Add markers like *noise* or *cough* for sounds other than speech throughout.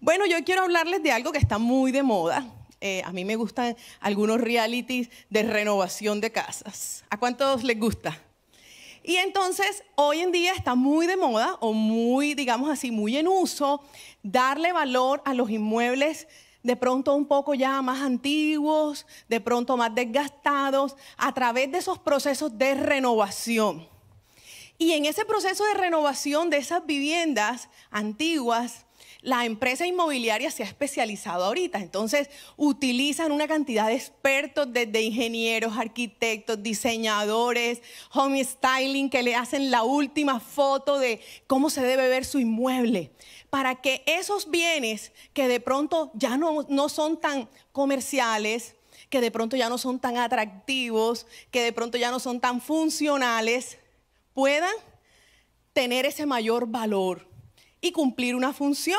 Bueno, yo quiero hablarles de algo que está muy de moda. Eh, a mí me gustan algunos realities de renovación de casas. ¿A cuántos les gusta? Y entonces, hoy en día está muy de moda o muy, digamos así, muy en uso darle valor a los inmuebles de pronto un poco ya más antiguos, de pronto más desgastados, a través de esos procesos de renovación. Y en ese proceso de renovación de esas viviendas antiguas, la empresa inmobiliaria se ha especializado ahorita, entonces utilizan una cantidad de expertos desde ingenieros, arquitectos, diseñadores, home styling, que le hacen la última foto de cómo se debe ver su inmueble, para que esos bienes que de pronto ya no, no son tan comerciales, que de pronto ya no son tan atractivos, que de pronto ya no son tan funcionales, puedan tener ese mayor valor y cumplir una función.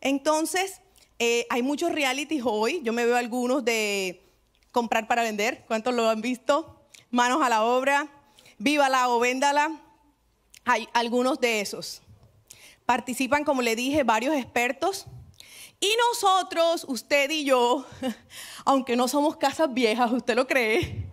Entonces, eh, hay muchos realities hoy. Yo me veo algunos de comprar para vender. ¿Cuántos lo han visto? Manos a la obra, vívala o véndala. Hay algunos de esos. Participan, como le dije, varios expertos. Y nosotros, usted y yo, *laughs* aunque no somos casas viejas, usted lo cree,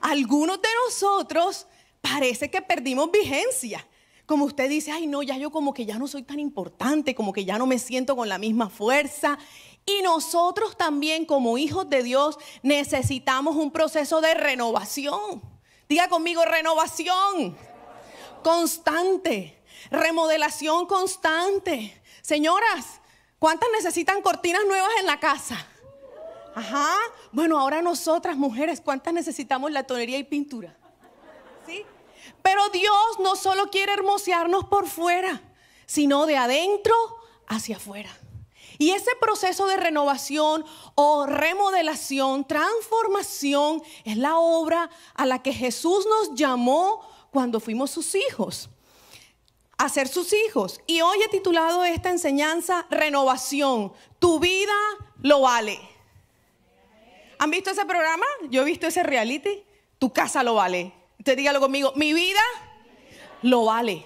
algunos de nosotros parece que perdimos vigencia. Como usted dice, ay no, ya yo como que ya no soy tan importante, como que ya no me siento con la misma fuerza. Y nosotros también como hijos de Dios necesitamos un proceso de renovación. Diga conmigo, renovación constante, remodelación constante. Señoras, ¿cuántas necesitan cortinas nuevas en la casa? Ajá. Bueno, ahora nosotras mujeres, ¿cuántas necesitamos la tonería y pintura? ¿Sí? Pero Dios no solo quiere hermosearnos por fuera, sino de adentro hacia afuera. Y ese proceso de renovación o remodelación, transformación, es la obra a la que Jesús nos llamó cuando fuimos sus hijos, a ser sus hijos. Y hoy he titulado esta enseñanza Renovación, tu vida lo vale. ¿Han visto ese programa? Yo he visto ese reality, tu casa lo vale. Usted dígalo conmigo, mi vida lo vale.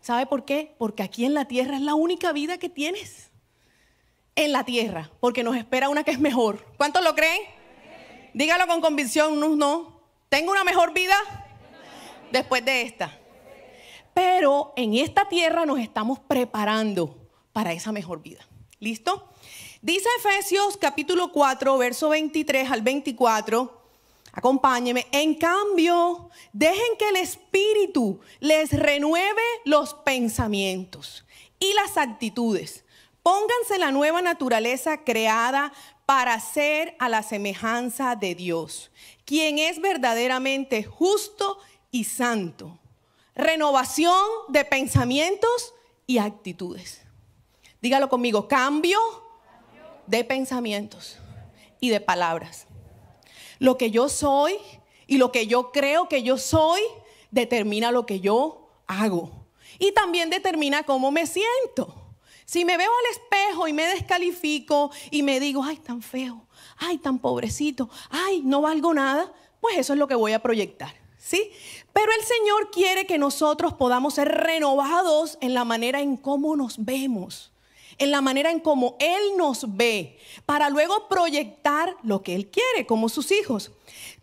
¿Sabe por qué? Porque aquí en la tierra es la única vida que tienes. En la tierra, porque nos espera una que es mejor. ¿Cuántos lo creen? Dígalo con convicción, unos no. ¿Tengo una mejor vida? Después de esta. Pero en esta tierra nos estamos preparando para esa mejor vida. ¿Listo? Dice Efesios capítulo 4, verso 23 al 24. Acompáñeme. En cambio, dejen que el Espíritu les renueve los pensamientos y las actitudes. Pónganse la nueva naturaleza creada para ser a la semejanza de Dios, quien es verdaderamente justo y santo. Renovación de pensamientos y actitudes. Dígalo conmigo, cambio de pensamientos y de palabras. Lo que yo soy y lo que yo creo que yo soy determina lo que yo hago. Y también determina cómo me siento. Si me veo al espejo y me descalifico y me digo, ay, tan feo, ay, tan pobrecito, ay, no valgo nada, pues eso es lo que voy a proyectar. ¿Sí? Pero el Señor quiere que nosotros podamos ser renovados en la manera en cómo nos vemos en la manera en cómo Él nos ve, para luego proyectar lo que Él quiere como sus hijos.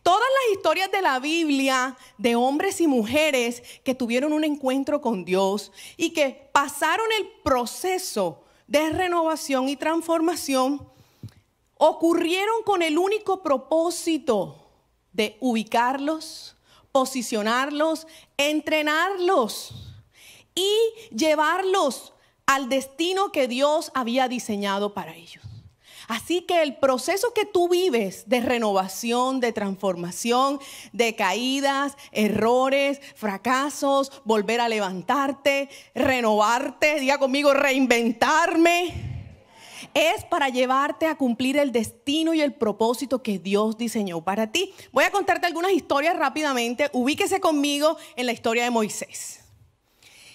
Todas las historias de la Biblia de hombres y mujeres que tuvieron un encuentro con Dios y que pasaron el proceso de renovación y transformación, ocurrieron con el único propósito de ubicarlos, posicionarlos, entrenarlos y llevarlos al destino que Dios había diseñado para ellos. Así que el proceso que tú vives de renovación, de transformación, de caídas, errores, fracasos, volver a levantarte, renovarte, diga conmigo, reinventarme, es para llevarte a cumplir el destino y el propósito que Dios diseñó para ti. Voy a contarte algunas historias rápidamente. Ubíquese conmigo en la historia de Moisés.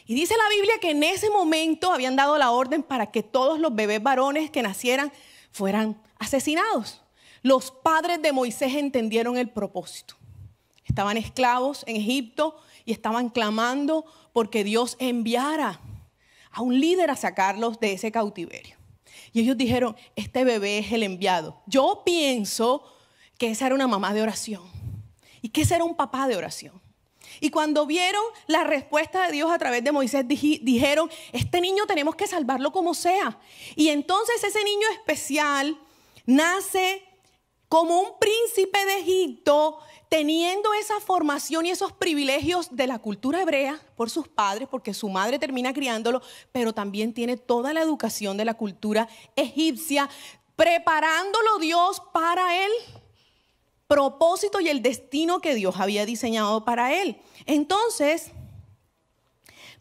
Y dice la Biblia que en ese momento habían dado la orden para que todos los bebés varones que nacieran fueran asesinados. Los padres de Moisés entendieron el propósito. Estaban esclavos en Egipto y estaban clamando porque Dios enviara a un líder a sacarlos de ese cautiverio. Y ellos dijeron, este bebé es el enviado. Yo pienso que esa era una mamá de oración y que ese era un papá de oración. Y cuando vieron la respuesta de Dios a través de Moisés, dijeron, este niño tenemos que salvarlo como sea. Y entonces ese niño especial nace como un príncipe de Egipto, teniendo esa formación y esos privilegios de la cultura hebrea por sus padres, porque su madre termina criándolo, pero también tiene toda la educación de la cultura egipcia, preparándolo Dios para él propósito y el destino que Dios había diseñado para él. Entonces,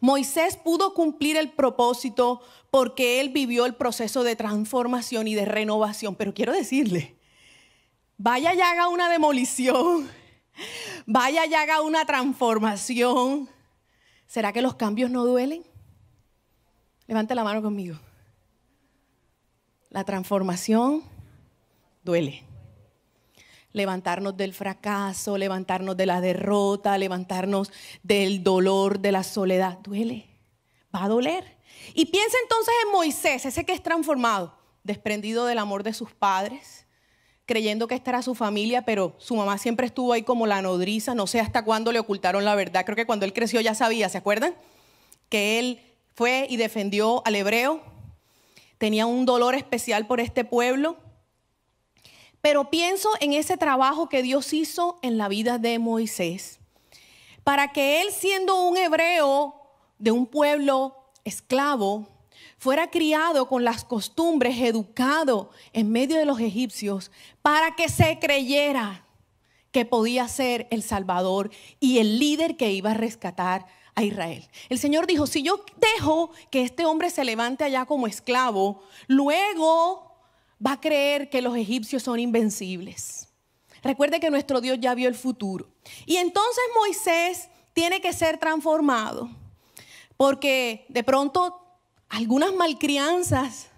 Moisés pudo cumplir el propósito porque él vivió el proceso de transformación y de renovación. Pero quiero decirle, vaya y haga una demolición, vaya y haga una transformación. ¿Será que los cambios no duelen? Levante la mano conmigo. La transformación duele levantarnos del fracaso, levantarnos de la derrota, levantarnos del dolor, de la soledad. Duele, va a doler. Y piensa entonces en Moisés, ese que es transformado, desprendido del amor de sus padres, creyendo que esta era su familia, pero su mamá siempre estuvo ahí como la nodriza, no sé hasta cuándo le ocultaron la verdad, creo que cuando él creció ya sabía, ¿se acuerdan? Que él fue y defendió al hebreo, tenía un dolor especial por este pueblo, pero pienso en ese trabajo que Dios hizo en la vida de Moisés, para que él siendo un hebreo de un pueblo esclavo, fuera criado con las costumbres, educado en medio de los egipcios, para que se creyera que podía ser el Salvador y el líder que iba a rescatar a Israel. El Señor dijo, si yo dejo que este hombre se levante allá como esclavo, luego va a creer que los egipcios son invencibles. Recuerde que nuestro Dios ya vio el futuro. Y entonces Moisés tiene que ser transformado, porque de pronto algunas malcrianzas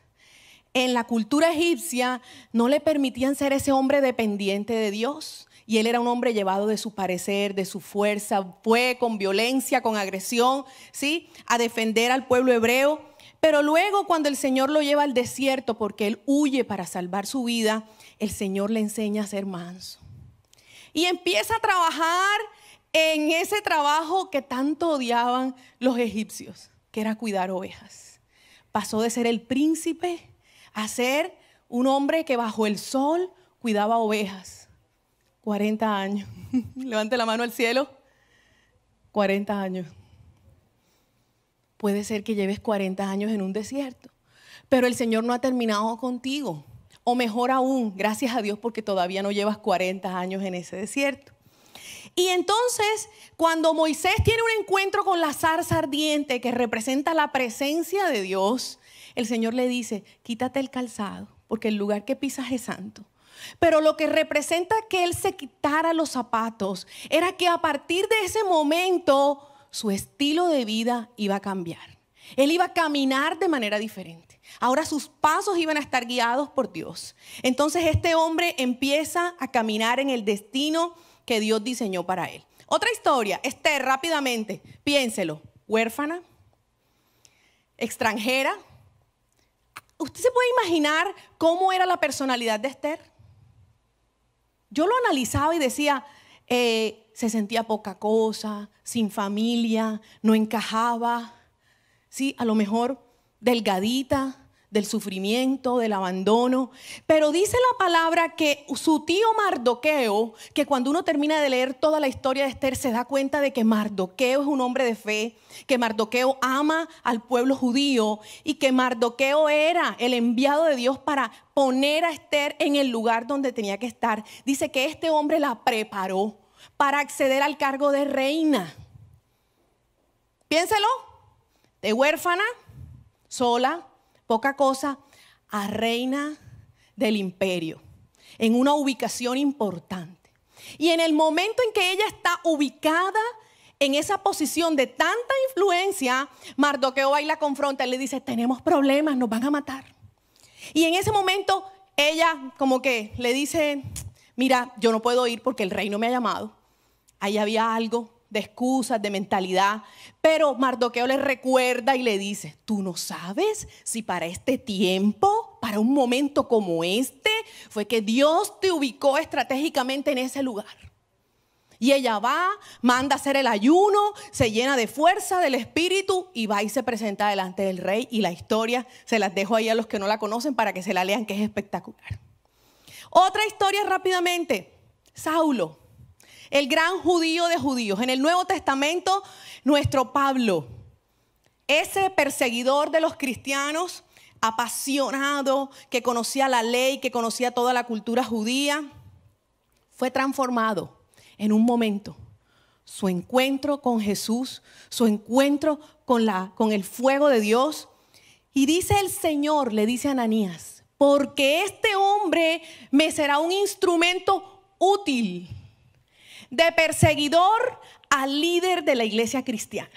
en la cultura egipcia no le permitían ser ese hombre dependiente de Dios. Y él era un hombre llevado de su parecer, de su fuerza, fue con violencia, con agresión, ¿sí? A defender al pueblo hebreo. Pero luego cuando el Señor lo lleva al desierto porque él huye para salvar su vida, el Señor le enseña a ser manso. Y empieza a trabajar en ese trabajo que tanto odiaban los egipcios, que era cuidar ovejas. Pasó de ser el príncipe a ser un hombre que bajo el sol cuidaba ovejas. 40 años. *laughs* Levante la mano al cielo. 40 años. Puede ser que lleves 40 años en un desierto, pero el Señor no ha terminado contigo. O mejor aún, gracias a Dios porque todavía no llevas 40 años en ese desierto. Y entonces, cuando Moisés tiene un encuentro con la zarza ardiente que representa la presencia de Dios, el Señor le dice, quítate el calzado, porque el lugar que pisas es santo. Pero lo que representa que él se quitara los zapatos era que a partir de ese momento su estilo de vida iba a cambiar. Él iba a caminar de manera diferente. Ahora sus pasos iban a estar guiados por Dios. Entonces este hombre empieza a caminar en el destino que Dios diseñó para él. Otra historia, Esther, rápidamente, piénselo, huérfana, extranjera. ¿Usted se puede imaginar cómo era la personalidad de Esther? Yo lo analizaba y decía, eh, se sentía poca cosa, sin familia, no encajaba, ¿sí? a lo mejor delgadita del sufrimiento, del abandono. Pero dice la palabra que su tío Mardoqueo, que cuando uno termina de leer toda la historia de Esther, se da cuenta de que Mardoqueo es un hombre de fe, que Mardoqueo ama al pueblo judío y que Mardoqueo era el enviado de Dios para poner a Esther en el lugar donde tenía que estar. Dice que este hombre la preparó para acceder al cargo de reina. Piénselo, de huérfana, sola, poca cosa, a reina del imperio, en una ubicación importante. Y en el momento en que ella está ubicada en esa posición de tanta influencia, Mardoqueo ahí la confronta y le dice, tenemos problemas, nos van a matar. Y en ese momento ella como que le dice, mira, yo no puedo ir porque el reino me ha llamado. Ahí había algo de excusas, de mentalidad. Pero Mardoqueo le recuerda y le dice, tú no sabes si para este tiempo, para un momento como este, fue que Dios te ubicó estratégicamente en ese lugar. Y ella va, manda hacer el ayuno, se llena de fuerza del espíritu y va y se presenta delante del rey. Y la historia se las dejo ahí a los que no la conocen para que se la lean, que es espectacular. Otra historia rápidamente. Saulo el gran judío de judíos. En el Nuevo Testamento, nuestro Pablo, ese perseguidor de los cristianos, apasionado, que conocía la ley, que conocía toda la cultura judía, fue transformado en un momento. Su encuentro con Jesús, su encuentro con, el fuego de Dios. Y dice el Señor, le dice a Ananías, porque este hombre me será un instrumento útil de perseguidor al líder de la iglesia cristiana.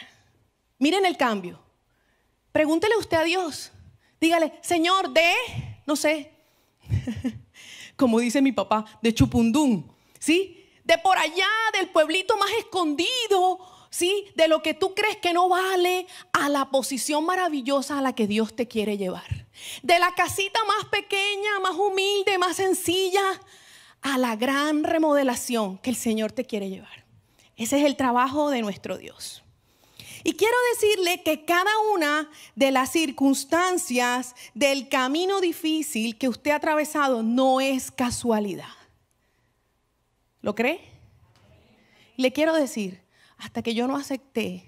Miren el cambio. Pregúntele usted a Dios. Dígale, Señor, de, no sé, *laughs* como dice mi papá, de Chupundún, ¿sí? De por allá, del pueblito más escondido, ¿sí? De lo que tú crees que no vale, a la posición maravillosa a la que Dios te quiere llevar. De la casita más pequeña, más humilde, más sencilla, a la gran remodelación que el Señor te quiere llevar. Ese es el trabajo de nuestro Dios. Y quiero decirle que cada una de las circunstancias del camino difícil que usted ha atravesado no es casualidad. ¿Lo cree? Le quiero decir, hasta que yo no acepté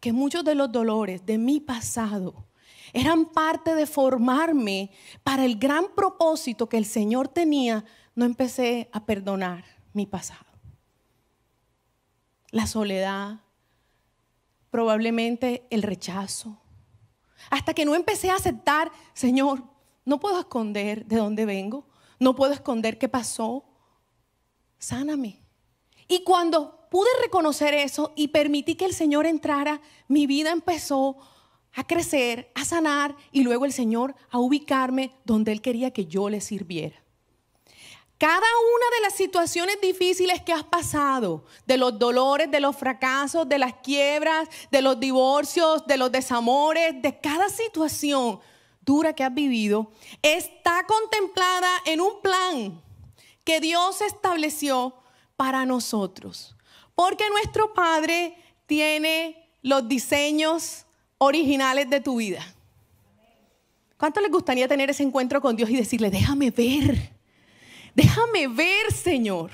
que muchos de los dolores de mi pasado eran parte de formarme para el gran propósito que el Señor tenía no empecé a perdonar mi pasado. La soledad, probablemente el rechazo. Hasta que no empecé a aceptar, Señor, no puedo esconder de dónde vengo, no puedo esconder qué pasó. Sáname. Y cuando pude reconocer eso y permití que el Señor entrara, mi vida empezó a crecer, a sanar y luego el Señor a ubicarme donde Él quería que yo le sirviera. Cada una de las situaciones difíciles que has pasado, de los dolores, de los fracasos, de las quiebras, de los divorcios, de los desamores, de cada situación dura que has vivido, está contemplada en un plan que Dios estableció para nosotros. Porque nuestro Padre tiene los diseños originales de tu vida. ¿Cuánto les gustaría tener ese encuentro con Dios y decirle, déjame ver? Déjame ver, Señor.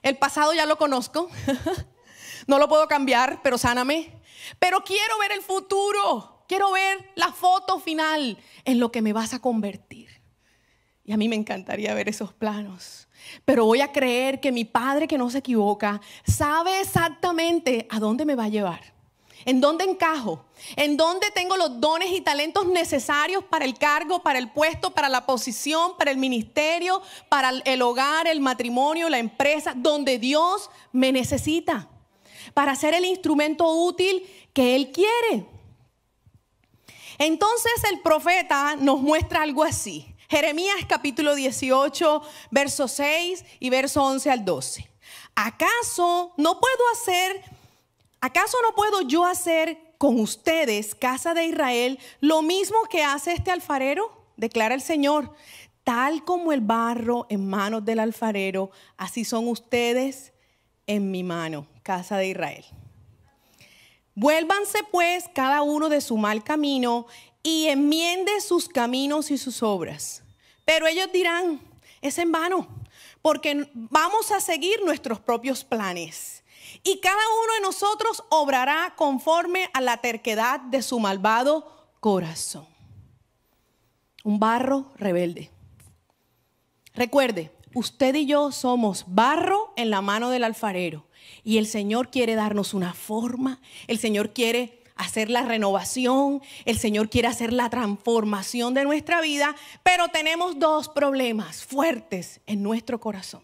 El pasado ya lo conozco. *laughs* no lo puedo cambiar, pero sáname. Pero quiero ver el futuro. Quiero ver la foto final en lo que me vas a convertir. Y a mí me encantaría ver esos planos. Pero voy a creer que mi Padre que no se equivoca sabe exactamente a dónde me va a llevar. ¿En dónde encajo? ¿En dónde tengo los dones y talentos necesarios para el cargo, para el puesto, para la posición, para el ministerio, para el hogar, el matrimonio, la empresa, donde Dios me necesita? Para ser el instrumento útil que Él quiere. Entonces el profeta nos muestra algo así. Jeremías capítulo 18, verso 6 y verso 11 al 12. ¿Acaso no puedo hacer ¿Acaso no puedo yo hacer con ustedes, casa de Israel, lo mismo que hace este alfarero? Declara el Señor. Tal como el barro en manos del alfarero, así son ustedes en mi mano, casa de Israel. Vuélvanse pues cada uno de su mal camino y enmiende sus caminos y sus obras. Pero ellos dirán, es en vano, porque vamos a seguir nuestros propios planes y cada uno de nosotros obrará conforme a la terquedad de su malvado corazón. Un barro rebelde. Recuerde, usted y yo somos barro en la mano del alfarero y el Señor quiere darnos una forma, el Señor quiere hacer la renovación, el Señor quiere hacer la transformación de nuestra vida, pero tenemos dos problemas fuertes en nuestro corazón.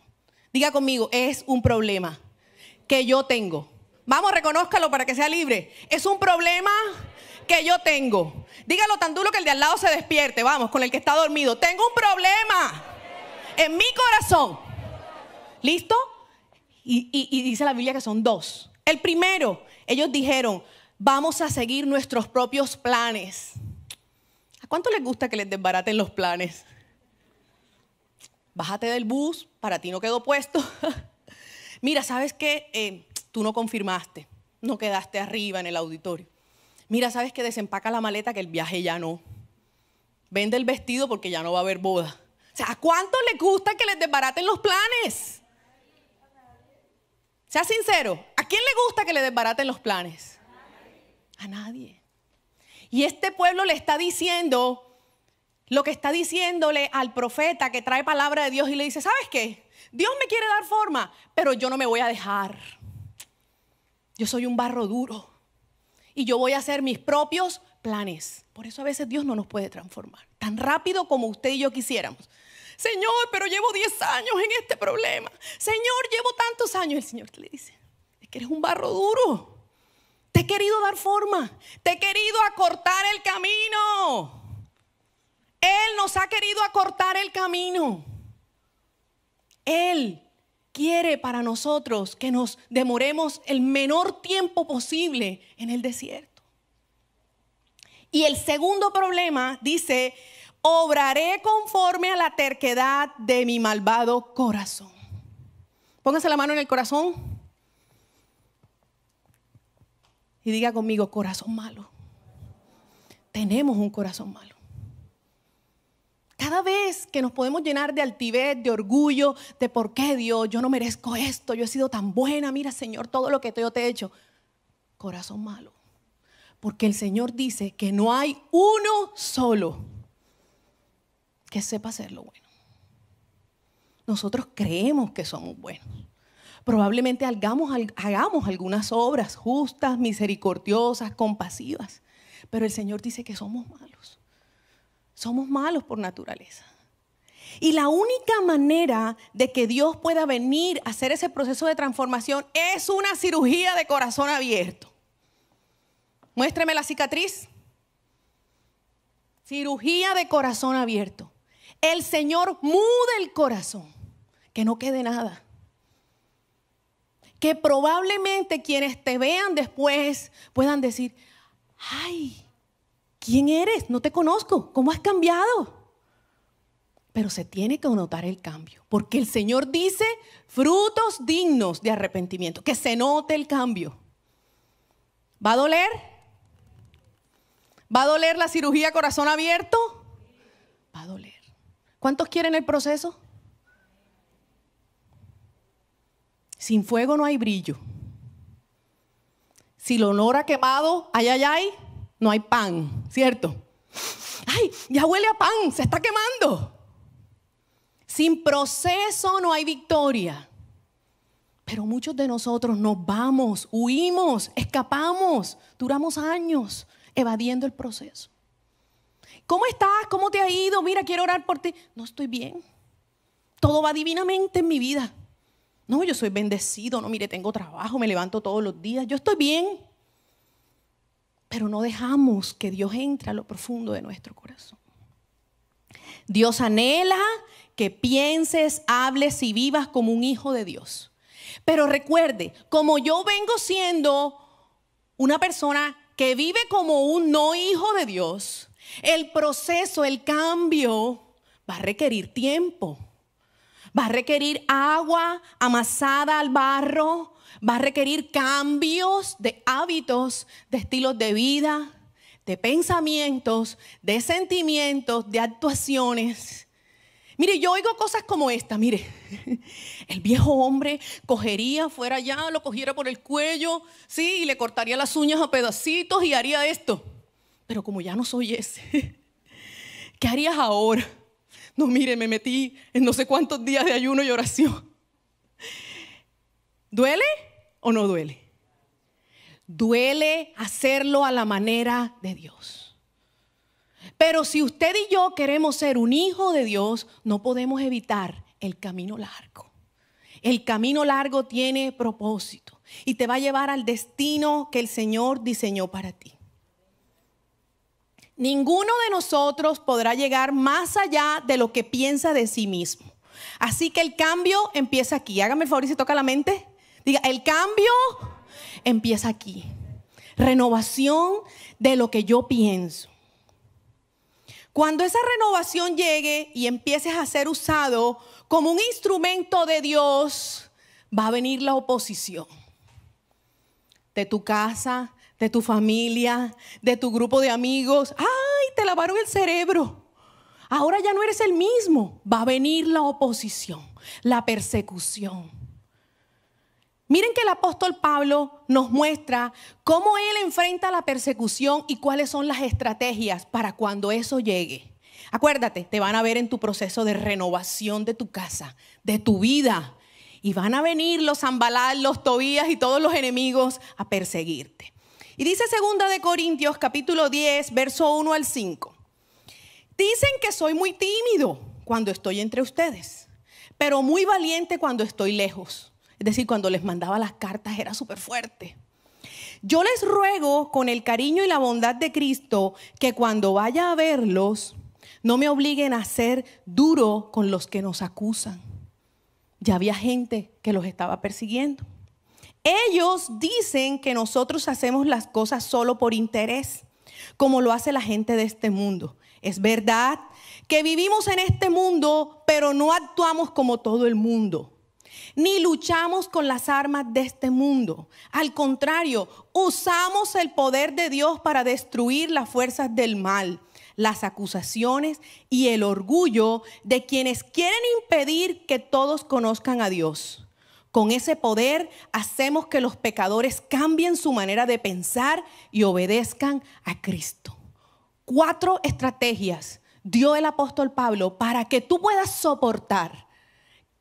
Diga conmigo, es un problema que yo tengo. Vamos, reconózcalo para que sea libre. Es un problema que yo tengo. Dígalo tan duro que el de al lado se despierte, vamos, con el que está dormido. Tengo un problema en mi corazón. ¿Listo? Y, y dice la Biblia que son dos. El primero, ellos dijeron, vamos a seguir nuestros propios planes. ¿A cuánto les gusta que les desbaraten los planes? Bájate del bus, para ti no quedó puesto. *laughs* mira, ¿sabes qué? Eh, tú no confirmaste, no quedaste arriba en el auditorio. Mira, ¿sabes qué? Desempaca la maleta que el viaje ya no. Vende el vestido porque ya no va a haber boda. O sea, ¿a cuánto le gusta que les desbaraten los planes? Sea sincero, ¿a quién le gusta que le desbaraten los planes? A nadie. Y este pueblo le está diciendo lo que está diciéndole al profeta que trae palabra de Dios y le dice, ¿sabes qué? Dios me quiere dar forma, pero yo no me voy a dejar. Yo soy un barro duro y yo voy a hacer mis propios planes. Por eso a veces Dios no nos puede transformar tan rápido como usted y yo quisiéramos. Señor, pero llevo 10 años en este problema. Señor, llevo tantos años. El Señor te le dice, que eres un barro duro. Te he querido dar forma. Te he querido acortar el camino. Él nos ha querido acortar el camino. Él quiere para nosotros que nos demoremos el menor tiempo posible en el desierto. Y el segundo problema dice, obraré conforme a la terquedad de mi malvado corazón. Póngase la mano en el corazón y diga conmigo, corazón malo. Tenemos un corazón malo. Cada vez que nos podemos llenar de altivez, de orgullo, de por qué Dios, yo no merezco esto, yo he sido tan buena, mira Señor, todo lo que yo te he hecho. Corazón malo. Porque el Señor dice que no hay uno solo que sepa hacer lo bueno. Nosotros creemos que somos buenos. Probablemente hagamos, hagamos algunas obras justas, misericordiosas, compasivas. Pero el Señor dice que somos malos. Somos malos por naturaleza. Y la única manera de que Dios pueda venir a hacer ese proceso de transformación es una cirugía de corazón abierto. Muéstrame la cicatriz. Cirugía de corazón abierto. El Señor muda el corazón, que no quede nada. Que probablemente quienes te vean después puedan decir, ay, ¿quién eres? No te conozco, ¿cómo has cambiado? Pero se tiene que notar el cambio, porque el Señor dice frutos dignos de arrepentimiento, que se note el cambio. ¿Va a doler? ¿Va a doler la cirugía corazón abierto? Va a doler. ¿Cuántos quieren el proceso? Sin fuego no hay brillo. Si el honor ha quemado, ay, ay, ay, no hay pan, ¿cierto? Ay, ya huele a pan, se está quemando. Sin proceso no hay victoria. Pero muchos de nosotros nos vamos, huimos, escapamos, duramos años evadiendo el proceso. ¿Cómo estás? ¿Cómo te ha ido? Mira, quiero orar por ti. No estoy bien. Todo va divinamente en mi vida. No, yo soy bendecido. No, mire, tengo trabajo, me levanto todos los días. Yo estoy bien pero no dejamos que Dios entre a lo profundo de nuestro corazón. Dios anhela que pienses, hables y vivas como un hijo de Dios. Pero recuerde, como yo vengo siendo una persona que vive como un no hijo de Dios, el proceso, el cambio va a requerir tiempo va a requerir agua amasada al barro, va a requerir cambios de hábitos, de estilos de vida, de pensamientos, de sentimientos, de actuaciones. Mire, yo oigo cosas como esta, mire, *laughs* el viejo hombre cogería fuera ya, lo cogiera por el cuello, sí, y le cortaría las uñas a pedacitos y haría esto. Pero como ya no soy ese, *laughs* ¿qué harías ahora? No, mire, me metí en no sé cuántos días de ayuno y oración. ¿Duele o no duele? Duele hacerlo a la manera de Dios. Pero si usted y yo queremos ser un hijo de Dios, no podemos evitar el camino largo. El camino largo tiene propósito y te va a llevar al destino que el Señor diseñó para ti. Ninguno de nosotros podrá llegar más allá de lo que piensa de sí mismo. Así que el cambio empieza aquí. Hágame el favor y se toca la mente. Diga, el cambio empieza aquí. Renovación de lo que yo pienso. Cuando esa renovación llegue y empieces a ser usado como un instrumento de Dios, va a venir la oposición de tu casa, de tu familia, de tu grupo de amigos. ¡Ay, te lavaron el cerebro! Ahora ya no eres el mismo. Va a venir la oposición, la persecución. Miren que el apóstol Pablo nos muestra cómo él enfrenta la persecución y cuáles son las estrategias para cuando eso llegue. Acuérdate, te van a ver en tu proceso de renovación de tu casa, de tu vida, y van a venir los Zambalal, los Tobías y todos los enemigos a perseguirte. Y dice segunda de Corintios capítulo 10, verso 1 al 5. Dicen que soy muy tímido cuando estoy entre ustedes, pero muy valiente cuando estoy lejos. Es decir, cuando les mandaba las cartas era súper fuerte. Yo les ruego con el cariño y la bondad de Cristo que cuando vaya a verlos, no me obliguen a ser duro con los que nos acusan ya había gente que los estaba persiguiendo. Ellos dicen que nosotros hacemos las cosas solo por interés, como lo hace la gente de este mundo. Es verdad que vivimos en este mundo, pero no actuamos como todo el mundo. Ni luchamos con las armas de este mundo. Al contrario, usamos el poder de Dios para destruir las fuerzas del mal las acusaciones y el orgullo de quienes quieren impedir que todos conozcan a Dios. Con ese poder hacemos que los pecadores cambien su manera de pensar y obedezcan a Cristo. Cuatro estrategias dio el apóstol Pablo para que tú puedas soportar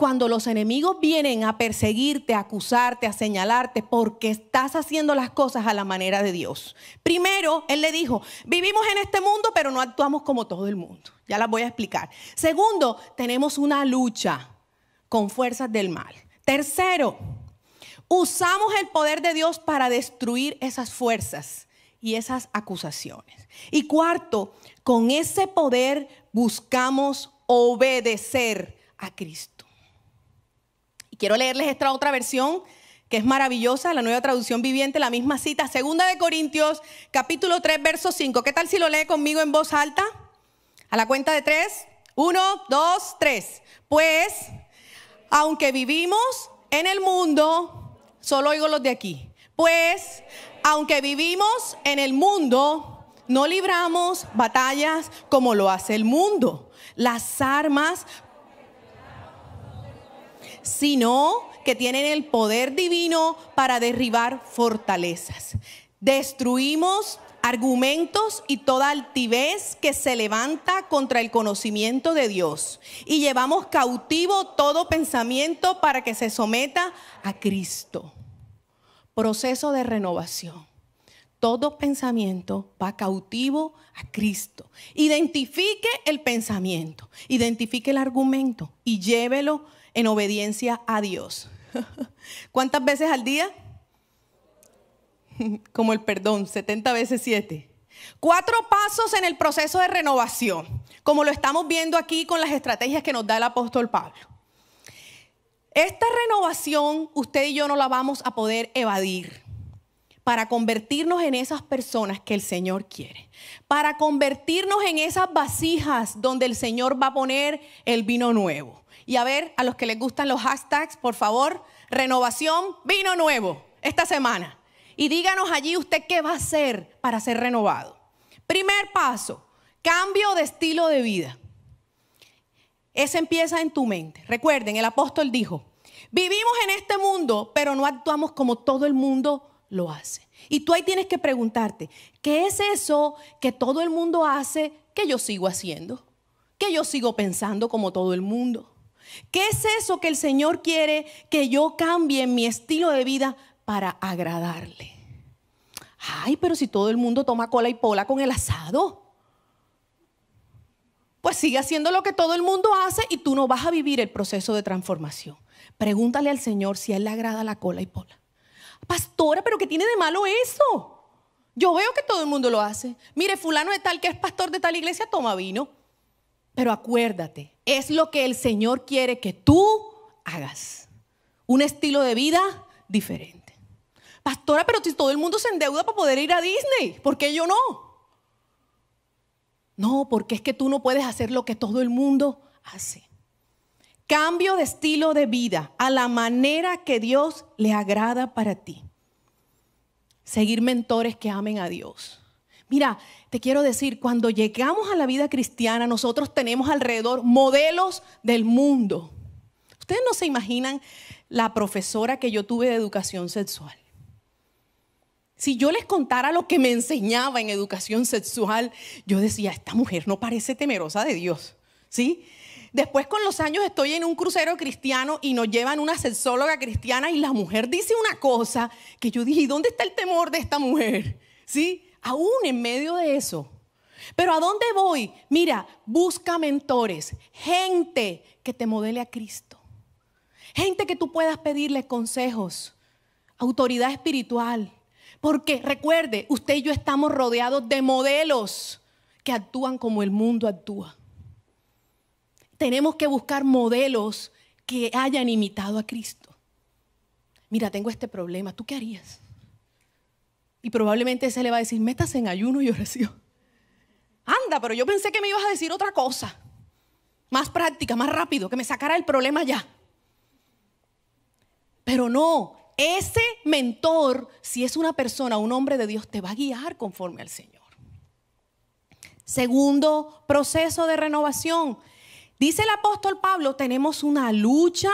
cuando los enemigos vienen a perseguirte, a acusarte, a señalarte, porque estás haciendo las cosas a la manera de Dios. Primero, Él le dijo, vivimos en este mundo, pero no actuamos como todo el mundo. Ya las voy a explicar. Segundo, tenemos una lucha con fuerzas del mal. Tercero, usamos el poder de Dios para destruir esas fuerzas y esas acusaciones. Y cuarto, con ese poder buscamos obedecer a Cristo. Quiero leerles esta otra versión que es maravillosa, la nueva traducción viviente, la misma cita, segunda de Corintios, capítulo 3, verso 5. ¿Qué tal si lo lee conmigo en voz alta? A la cuenta de tres. Uno, dos, tres. Pues, aunque vivimos en el mundo, solo oigo los de aquí. Pues, aunque vivimos en el mundo, no libramos batallas como lo hace el mundo. Las armas sino que tienen el poder divino para derribar fortalezas. Destruimos argumentos y toda altivez que se levanta contra el conocimiento de Dios. Y llevamos cautivo todo pensamiento para que se someta a Cristo. Proceso de renovación. Todo pensamiento va cautivo a Cristo. Identifique el pensamiento, identifique el argumento y llévelo en obediencia a Dios. *laughs* ¿Cuántas veces al día? *laughs* Como el perdón, 70 veces 7. Cuatro pasos en el proceso de renovación, como lo estamos viendo aquí con las estrategias que nos da el apóstol Pablo. Esta renovación usted y yo no la vamos a poder evadir para convertirnos en esas personas que el Señor quiere, para convertirnos en esas vasijas donde el Señor va a poner el vino nuevo y a ver a los que les gustan los hashtags, por favor, renovación, vino nuevo esta semana. Y díganos allí usted qué va a hacer para ser renovado. Primer paso, cambio de estilo de vida. Ese empieza en tu mente. Recuerden, el apóstol dijo, vivimos en este mundo, pero no actuamos como todo el mundo lo hace. Y tú ahí tienes que preguntarte, ¿qué es eso que todo el mundo hace que yo sigo haciendo? Que yo sigo pensando como todo el mundo. ¿Qué es eso que el Señor quiere que yo cambie en mi estilo de vida para agradarle? Ay, pero si todo el mundo toma cola y pola con el asado, pues sigue haciendo lo que todo el mundo hace y tú no vas a vivir el proceso de transformación. Pregúntale al Señor si a Él le agrada la cola y pola. Pastora, pero ¿qué tiene de malo eso? Yo veo que todo el mundo lo hace. Mire, fulano de tal que es pastor de tal iglesia toma vino. Pero acuérdate, es lo que el Señor quiere que tú hagas. Un estilo de vida diferente. Pastora, pero si todo el mundo se endeuda para poder ir a Disney, ¿por qué yo no? No, porque es que tú no puedes hacer lo que todo el mundo hace. Cambio de estilo de vida a la manera que Dios le agrada para ti. Seguir mentores que amen a Dios Mira, te quiero decir, cuando llegamos a la vida cristiana, nosotros tenemos alrededor modelos del mundo. Ustedes no se imaginan la profesora que yo tuve de educación sexual. Si yo les contara lo que me enseñaba en educación sexual, yo decía, esta mujer no parece temerosa de Dios. ¿Sí? Después con los años estoy en un crucero cristiano y nos llevan una sexóloga cristiana y la mujer dice una cosa que yo dije, dónde está el temor de esta mujer? ¿Sí? aún en medio de eso. Pero ¿a dónde voy? Mira, busca mentores, gente que te modele a Cristo, gente que tú puedas pedirle consejos, autoridad espiritual. Porque recuerde, usted y yo estamos rodeados de modelos que actúan como el mundo actúa. Tenemos que buscar modelos que hayan imitado a Cristo. Mira, tengo este problema, ¿tú qué harías? Y probablemente ese le va a decir, métase en ayuno y oración. Anda, pero yo pensé que me ibas a decir otra cosa. Más práctica, más rápido, que me sacara el problema ya. Pero no, ese mentor, si es una persona, un hombre de Dios, te va a guiar conforme al Señor. Segundo proceso de renovación. Dice el apóstol Pablo, tenemos una lucha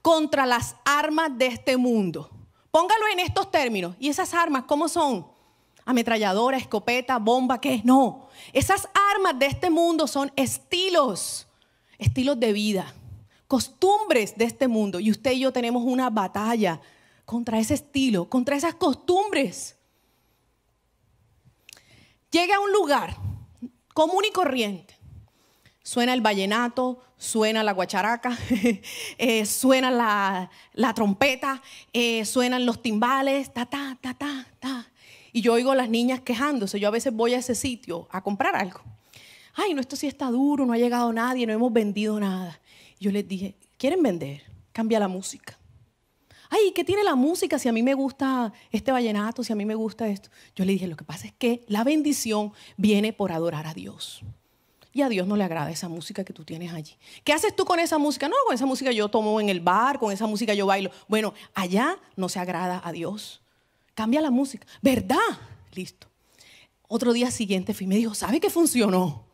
contra las armas de este mundo. Póngalo en estos términos. ¿Y esas armas cómo son? Ametralladora, escopeta, bomba, ¿qué? No. Esas armas de este mundo son estilos, estilos de vida, costumbres de este mundo. Y usted y yo tenemos una batalla contra ese estilo, contra esas costumbres. Llega a un lugar común y corriente. Suena el vallenato, suena la guacharaca, *laughs* eh, suena la, trompeta, eh, suenan los timbales, ta, ta, ta, ta, ta. Y yo oigo a las niñas quejándose. Yo a veces voy a ese sitio a comprar algo. Ay, no, esto sí está duro, no ha llegado nadie, no hemos vendido nada. Yo les dije, ¿quieren vender? Cambia la música. Ay, ¿qué tiene la música si a mí me gusta este vallenato, si a mí me gusta esto? Yo le dije, lo que pasa es que la bendición viene por adorar a Dios. Y a Dios no le agrada esa música que tú tienes allí. ¿Qué haces tú con esa música? No, con esa música yo tomo en el bar, con esa música yo bailo. Bueno, allá no se agrada a Dios. Cambia la música. ¿Verdad? Listo. Otro día siguiente fui y me dijo, ¿sabe qué funcionó?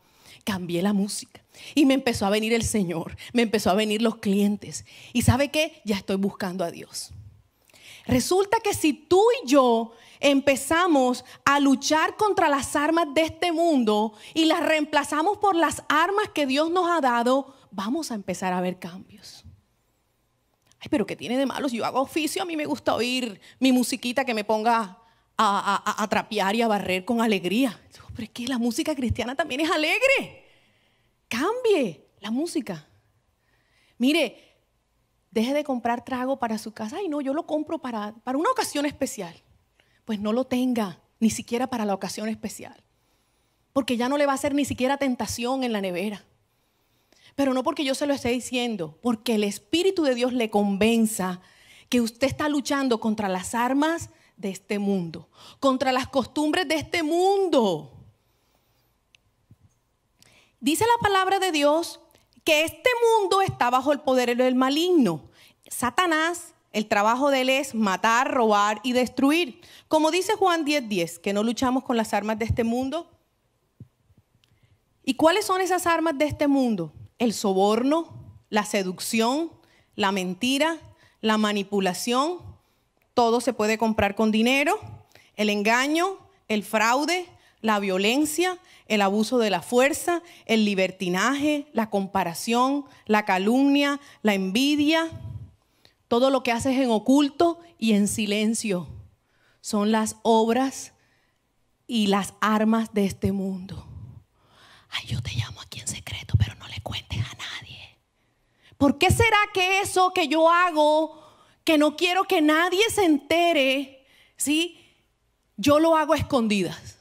Cambié la música. Y me empezó a venir el Señor, me empezó a venir los clientes. ¿Y sabe qué? Ya estoy buscando a Dios. Resulta que si tú y yo empezamos a luchar contra las armas de este mundo y las reemplazamos por las armas que Dios nos ha dado, vamos a empezar a ver cambios. Ay, pero ¿qué tiene de malo? Si yo hago oficio, a mí me gusta oír mi musiquita que me ponga a, trapear y a barrer con alegría. Pero es que la música cristiana también es alegre. Cambie la música. Mire, deje de comprar trago para su casa. Ay, no, yo lo compro para, para una ocasión especial pues no lo tenga, ni siquiera para la ocasión especial. Porque ya no le va a ser ni siquiera tentación en la nevera. Pero no porque yo se lo esté diciendo, porque el Espíritu de Dios le convenza que usted está luchando contra las armas de este mundo, contra las costumbres de este mundo. Dice la palabra de Dios que este mundo está bajo el poder del maligno. Satanás el trabajo de él es matar, robar y destruir. Como dice Juan 10:10, 10, que no luchamos con las armas de este mundo. ¿Y cuáles son esas armas de este mundo? El soborno, la seducción, la mentira, la manipulación. Todo se puede comprar con dinero. El engaño, el fraude, la violencia, el abuso de la fuerza, el libertinaje, la comparación, la calumnia, la envidia todo lo que haces en oculto y en silencio son las obras y las armas de este mundo. Ay, yo te llamo aquí en secreto, pero no le cuentes a nadie. ¿Por qué será que eso que yo hago, que no quiero que nadie se entere, ¿sí? Yo lo hago escondidas.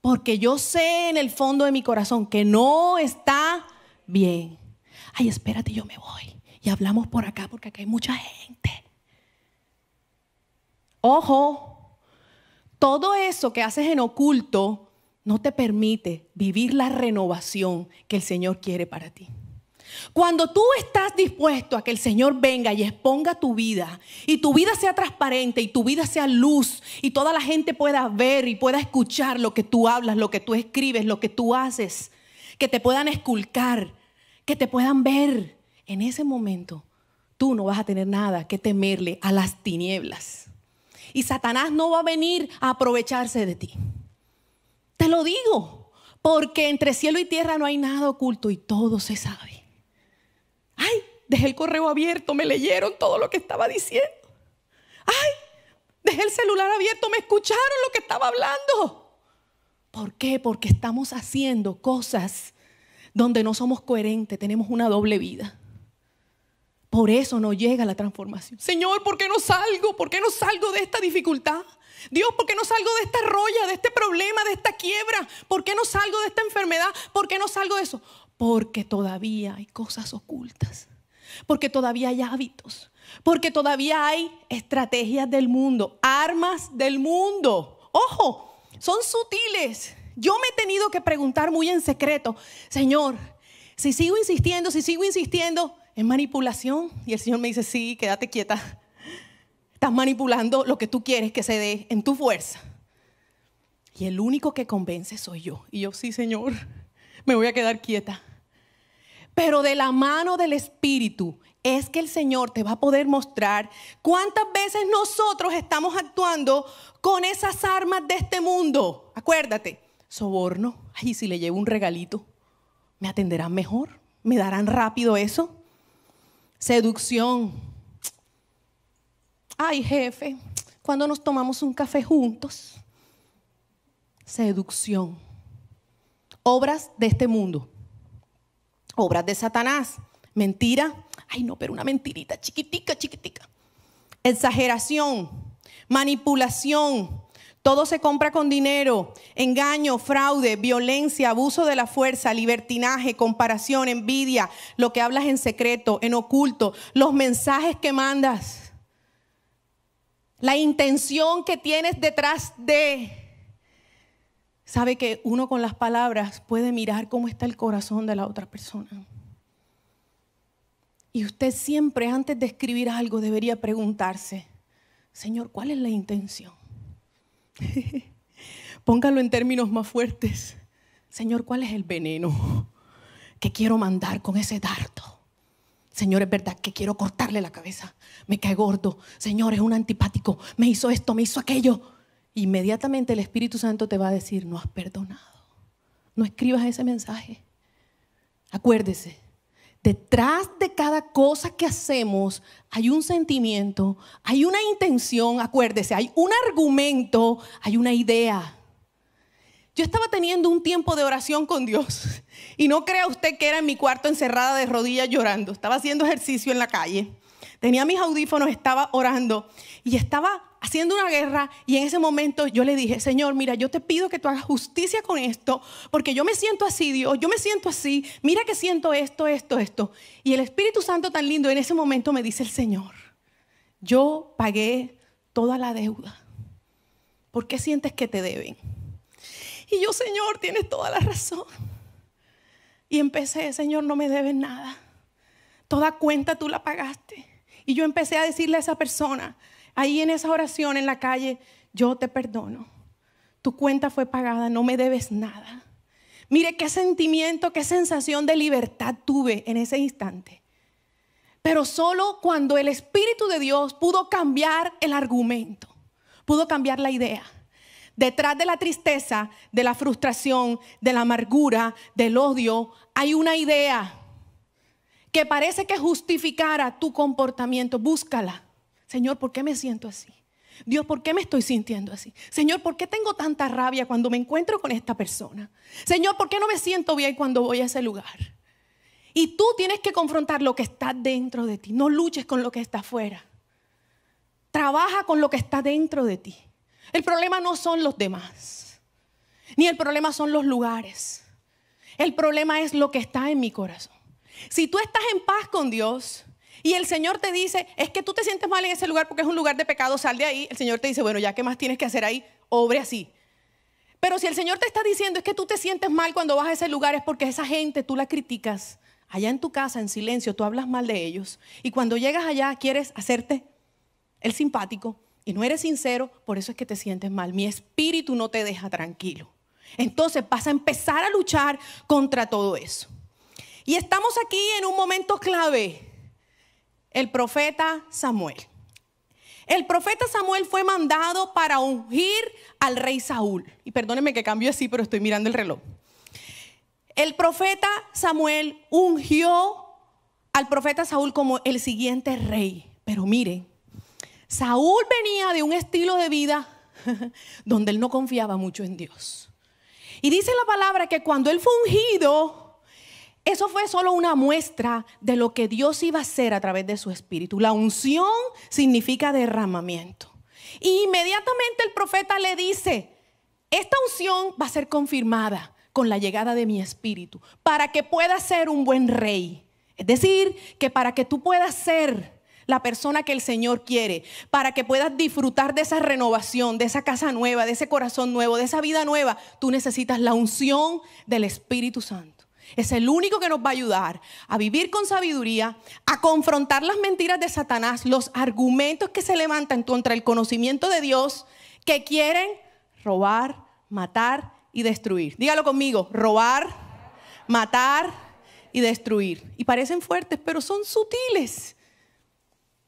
Porque yo sé en el fondo de mi corazón que no está bien. Ay, espérate, yo me voy hablamos por acá porque acá hay mucha gente. Ojo, todo eso que haces en oculto no te permite vivir la renovación que el Señor quiere para ti. Cuando tú estás dispuesto a que el Señor venga y exponga tu vida y tu vida sea transparente y tu vida sea luz y toda la gente pueda ver y pueda escuchar lo que tú hablas, lo que tú escribes, lo que tú haces, que te puedan esculcar, que te puedan ver, en ese momento tú no vas a tener nada que temerle a las tinieblas. Y Satanás no va a venir a aprovecharse de ti. Te lo digo, porque entre cielo y tierra no hay nada oculto y todo se sabe. Ay, dejé el correo abierto, me leyeron todo lo que estaba diciendo. Ay, dejé el celular abierto, me escucharon lo que estaba hablando. ¿Por qué? Porque estamos haciendo cosas donde no somos coherentes, tenemos una doble vida. Por eso no llega la transformación. Señor, ¿por qué no salgo? ¿Por qué no salgo de esta dificultad? Dios, ¿por qué no salgo de esta roya, de este problema, de esta quiebra? ¿Por qué no salgo de esta enfermedad? ¿Por qué no salgo de eso? Porque todavía hay cosas ocultas. Porque todavía hay hábitos. Porque todavía hay estrategias del mundo, armas del mundo. Ojo, son sutiles. Yo me he tenido que preguntar muy en secreto, Señor, si sigo insistiendo, si sigo insistiendo, es manipulación. Y el Señor me dice, sí, quédate quieta. Estás manipulando lo que tú quieres que se dé en tu fuerza. Y el único que convence soy yo. Y yo, sí, Señor, me voy a quedar quieta. Pero de la mano del Espíritu es que el Señor te va a poder mostrar cuántas veces nosotros estamos actuando con esas armas de este mundo. Acuérdate, soborno. Ay, si le llevo un regalito, me atenderán mejor, me darán rápido eso seducción. Ay, jefe, cuando nos tomamos un café juntos, seducción. Obras de este mundo, obras de Satanás, mentira. Ay, no, pero una mentirita chiquitica, chiquitica. Exageración, manipulación, todo se compra con dinero, engaño, fraude, violencia, abuso de la fuerza, libertinaje, comparación, envidia, lo que hablas en secreto, en oculto, los mensajes que mandas, la intención que tienes detrás de... Sabe que uno con las palabras puede mirar cómo está el corazón de la otra persona. Y usted siempre antes de escribir algo debería preguntarse, Señor, ¿cuál es la intención? *laughs* Póngalo en términos más fuertes. Señor, ¿cuál es el veneno que quiero mandar con ese dardo? Señor, es verdad que quiero cortarle la cabeza. Me cae gordo. Señor, es un antipático. Me hizo esto, me hizo aquello. Inmediatamente el Espíritu Santo te va a decir, no has perdonado. No escribas ese mensaje. Acuérdese, Detrás de cada cosa que hacemos hay un sentimiento, hay una intención, acuérdese, hay un argumento, hay una idea. Yo estaba teniendo un tiempo de oración con Dios y no crea usted que era en mi cuarto encerrada de rodillas llorando, estaba haciendo ejercicio en la calle, tenía mis audífonos, estaba orando y estaba haciendo una guerra y en ese momento yo le dije, Señor, mira, yo te pido que tú hagas justicia con esto, porque yo me siento así, Dios, yo me siento así, mira que siento esto, esto, esto. Y el Espíritu Santo tan lindo en ese momento me dice el Señor, yo pagué toda la deuda. ¿Por qué sientes que te deben? Y yo, Señor, tienes toda la razón. Y empecé, Señor, no me debes nada. Toda cuenta tú la pagaste. Y yo empecé a decirle a esa persona, ahí en esa oración en la calle, yo te perdono, tu cuenta fue pagada, no me debes nada. Mire qué sentimiento, qué sensación de libertad tuve en ese instante. Pero solo cuando el Espíritu de Dios pudo cambiar el argumento, pudo cambiar la idea. Detrás de la tristeza, de la frustración, de la amargura, del odio, hay una idea que parece que justificara tu comportamiento. Búscala. Señor, ¿por qué me siento así? Dios, ¿por qué me estoy sintiendo así? Señor, ¿por qué tengo tanta rabia cuando me encuentro con esta persona? Señor, ¿por qué no me siento bien cuando voy a ese lugar? Y tú tienes que confrontar lo que está dentro de ti. No luches con lo que está afuera. Trabaja con lo que está dentro de ti. El problema no son los demás, ni el problema son los lugares. El problema es lo que está en mi corazón. Si tú estás en paz con Dios, y el Señor te dice, es que tú te sientes mal en ese lugar porque es un lugar de pecado, sal de ahí, el Señor te dice, bueno, ya qué más tienes que hacer ahí, obre así. Pero si el Señor te está diciendo es que tú te sientes mal cuando vas a ese lugar es porque esa gente tú la criticas. Allá en tu casa, en silencio, tú hablas mal de ellos. Y cuando llegas allá quieres hacerte el simpático y no eres sincero, por eso es que te sientes mal. Mi espíritu no te deja tranquilo. Entonces vas a empezar a luchar contra todo eso. Y estamos aquí en un momento clave el profeta Samuel. El profeta Samuel fue mandado para ungir al rey Saúl. Y perdónenme que cambio así, pero estoy mirando el reloj. El profeta Samuel ungió al profeta Saúl como el siguiente rey. Pero miren, Saúl venía de un estilo de vida *laughs* donde él no confiaba mucho en Dios. Y dice la palabra que cuando él fue ungido, eso fue solo una muestra de lo que Dios iba a hacer a través de su espíritu. La unción significa derramamiento. Y inmediatamente el profeta le dice, esta unción va a ser confirmada con la llegada de mi espíritu, para que puedas ser un buen rey. Es decir, que para que tú puedas ser la persona que el Señor quiere, para que puedas disfrutar de esa renovación, de esa casa nueva, de ese corazón nuevo, de esa vida nueva, tú necesitas la unción del Espíritu Santo. Es el único que nos va a ayudar a vivir con sabiduría, a confrontar las mentiras de Satanás, los argumentos que se levantan contra el conocimiento de Dios que quieren robar, matar y destruir. Dígalo conmigo, robar, matar y destruir. Y parecen fuertes, pero son sutiles.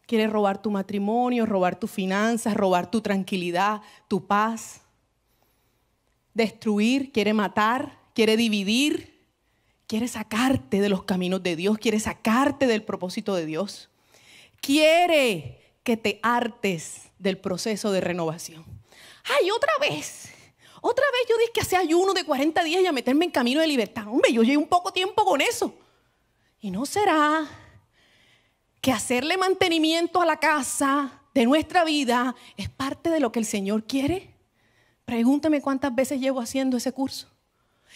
Quiere robar tu matrimonio, robar tus finanzas, robar tu tranquilidad, tu paz. Destruir, quiere matar, quiere dividir Quiere sacarte de los caminos de Dios, quiere sacarte del propósito de Dios. Quiere que te hartes del proceso de renovación. Ay, otra vez. Otra vez yo dije que hace ayuno de 40 días y a meterme en camino de libertad. Hombre, yo llevo un poco tiempo con eso. Y no será que hacerle mantenimiento a la casa de nuestra vida es parte de lo que el Señor quiere. Pregúntame cuántas veces llevo haciendo ese curso.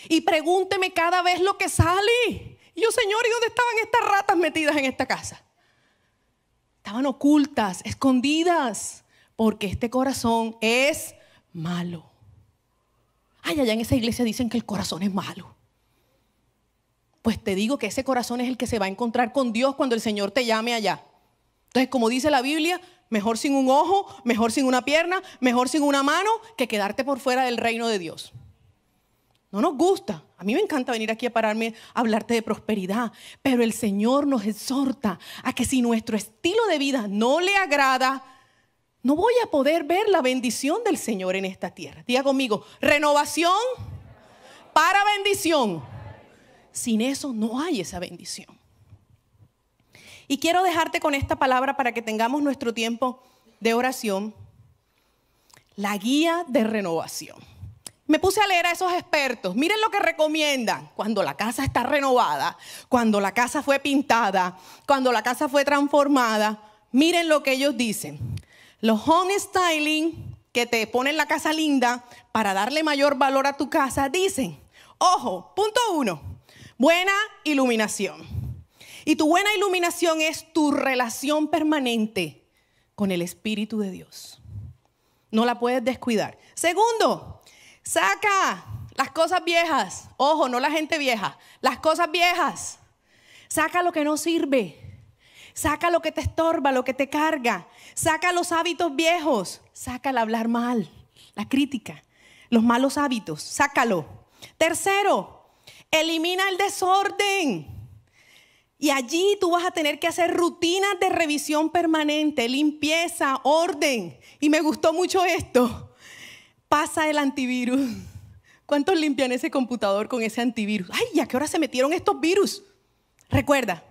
Y pregúnteme cada vez lo que sale. Y yo, Señor, ¿y dónde estaban estas ratas metidas en esta casa? Estaban ocultas, escondidas, porque este corazón es malo. Ay, allá en esa iglesia dicen que el corazón es malo. Pues te digo que ese corazón es el que se va a encontrar con Dios cuando el Señor te llame allá. Entonces, como dice la Biblia, mejor sin un ojo, mejor sin una pierna, mejor sin una mano, que quedarte por fuera del reino de Dios. No nos gusta. A mí me encanta venir aquí a pararme a hablarte de prosperidad, pero el Señor nos exhorta a que si nuestro estilo de vida no le agrada, no voy a poder ver la bendición del Señor en esta tierra. Diga conmigo, renovación para bendición. Sin eso no hay esa bendición. Y quiero dejarte con esta palabra para que tengamos nuestro tiempo de oración, la guía de renovación. Me puse a leer a esos expertos. Miren lo que recomiendan. Cuando la casa está renovada, cuando la casa fue pintada, cuando la casa fue transformada, miren lo que ellos dicen. Los home styling que te ponen la casa linda para darle mayor valor a tu casa, dicen, ojo, punto uno, buena iluminación. Y tu buena iluminación es tu relación permanente con el Espíritu de Dios. No la puedes descuidar. Segundo, Saca las cosas viejas. Ojo, no la gente vieja. Las cosas viejas. Saca lo que no sirve. Saca lo que te estorba, lo que te carga. Saca los hábitos viejos. Saca el hablar mal, la crítica, los malos hábitos. Sácalo. Tercero, elimina el desorden. Y allí tú vas a tener que hacer rutinas de revisión permanente, limpieza, orden. Y me gustó mucho esto pasa el antivirus? *laughs* ¿Cuántos limpian ese computador con ese antivirus? Ay, ¿a qué hora se metieron estos virus? Recuerda,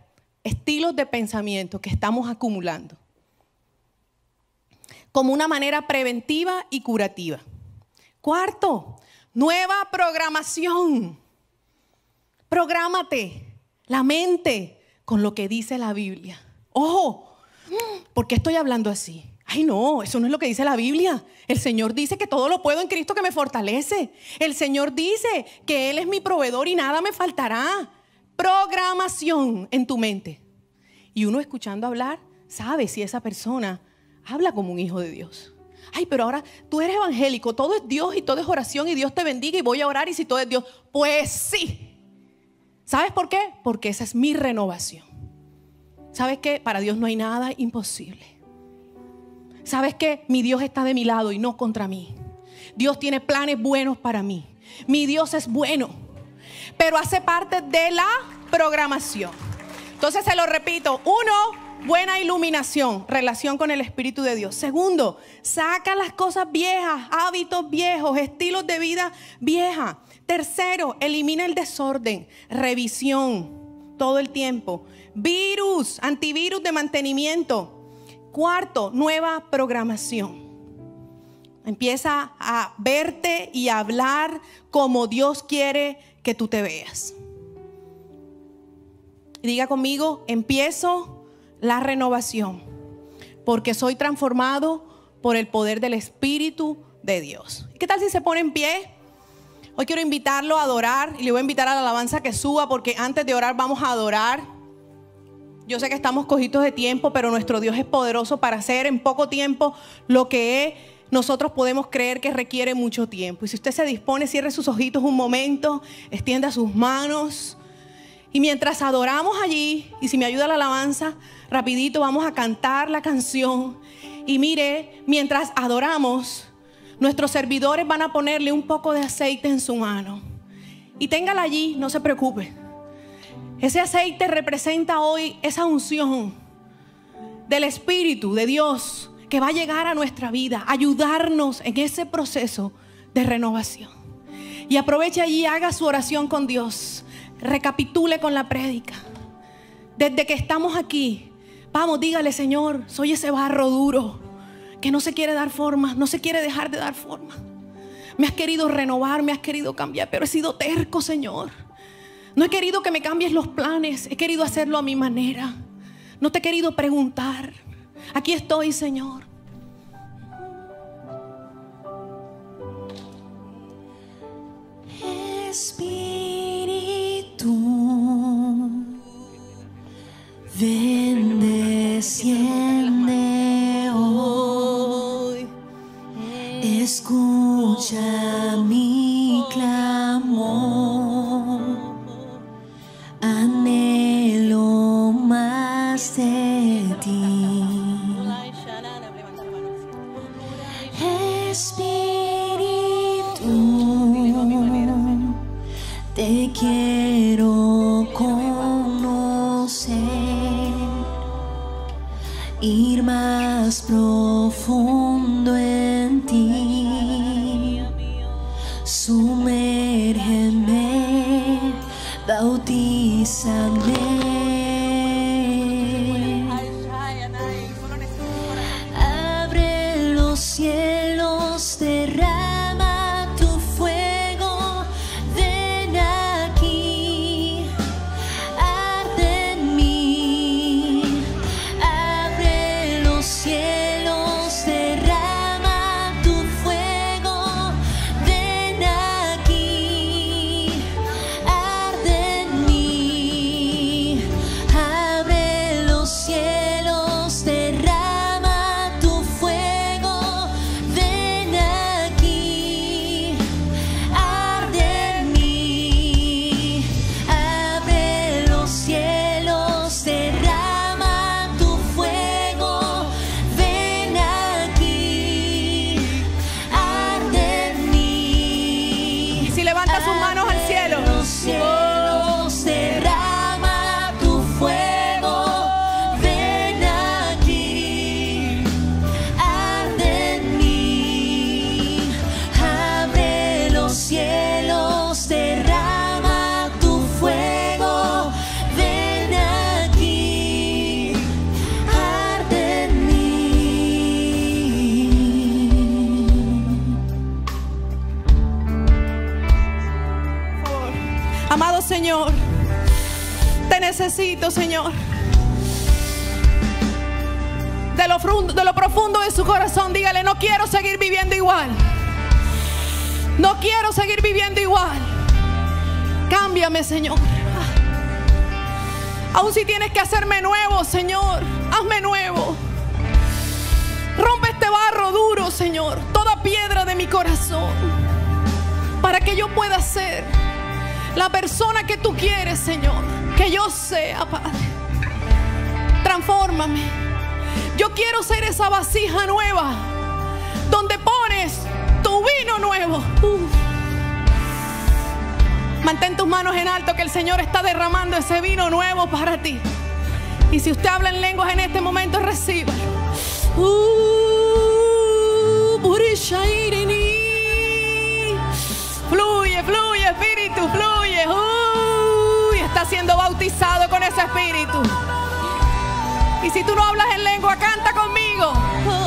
estilos de pensamiento que estamos acumulando como una manera preventiva y curativa. Cuarto, nueva programación. Prográmate la mente con lo que dice la Biblia. Ojo, porque estoy hablando así? Ay, no, eso no es lo que dice la Biblia. El Señor dice que todo lo puedo en Cristo que me fortalece. El Señor dice que Él es mi proveedor y nada me faltará. Programación en tu mente. Y uno escuchando hablar sabe si esa persona habla como un hijo de Dios. Ay, pero ahora tú eres evangélico, todo es Dios y todo es oración y Dios te bendiga y voy a orar y si todo es Dios, pues sí. ¿Sabes por qué? Porque esa es mi renovación. ¿Sabes qué? Para Dios no hay nada imposible. ¿Sabes qué? Mi Dios está de mi lado y no contra mí. Dios tiene planes buenos para mí. Mi Dios es bueno, pero hace parte de la programación. Entonces se lo repito, uno, buena iluminación, relación con el Espíritu de Dios. Segundo, saca las cosas viejas, hábitos viejos, estilos de vida vieja. Tercero, elimina el desorden, revisión todo el tiempo. Virus, antivirus de mantenimiento, Cuarto, nueva programación. Empieza a verte y a hablar como Dios quiere que tú te veas. Y diga conmigo, empiezo la renovación, porque soy transformado por el poder del Espíritu de Dios. ¿Qué tal si se pone en pie? Hoy quiero invitarlo a adorar y le voy a invitar a la alabanza que suba porque antes de orar vamos a adorar. Yo sé que estamos cojitos de tiempo, pero nuestro Dios es poderoso para hacer en poco tiempo lo que nosotros podemos creer que requiere mucho tiempo. Y si usted se dispone, cierre sus ojitos un momento, extienda sus manos. Y mientras adoramos allí, y si me ayuda la alabanza, rapidito vamos a cantar la canción. Y mire, mientras adoramos, nuestros servidores van a ponerle un poco de aceite en su mano. Y téngala allí, no se preocupe. Ese aceite representa hoy esa unción del Espíritu de Dios que va a llegar a nuestra vida, ayudarnos en ese proceso de renovación. Y aproveche allí, haga su oración con Dios, recapitule con la prédica. Desde que estamos aquí, vamos, dígale, Señor, soy ese barro duro que no se quiere dar forma, no se quiere dejar de dar forma. Me has querido renovar, me has querido cambiar, pero he sido terco, Señor. No he querido que me cambies los planes, he querido hacerlo a mi manera. No te he querido preguntar. Aquí estoy, Señor. Espíritu, ven desciende hoy, escucha mi dígale, no quiero seguir viviendo igual. No quiero seguir viviendo igual. Cámbiame, Señor. Aún si tienes que hacerme nuevo, Señor, hazme nuevo. Rompe este barro duro, Señor, toda piedra de mi corazón, para que yo pueda ser la persona que tú quieres, Señor, que yo sea, Padre. Transfórmame. Yo quiero ser esa vasija nueva donde pones tu vino nuevo. Mantén tus manos en alto que el Señor está derramando ese vino nuevo para ti. Y si usted habla en lenguas en este momento, reciba uh, fluye, fluye, espíritu, fluye. y está siendo bautizado con ese espíritu. Y si tú no hablas en lengua, canta conmigo.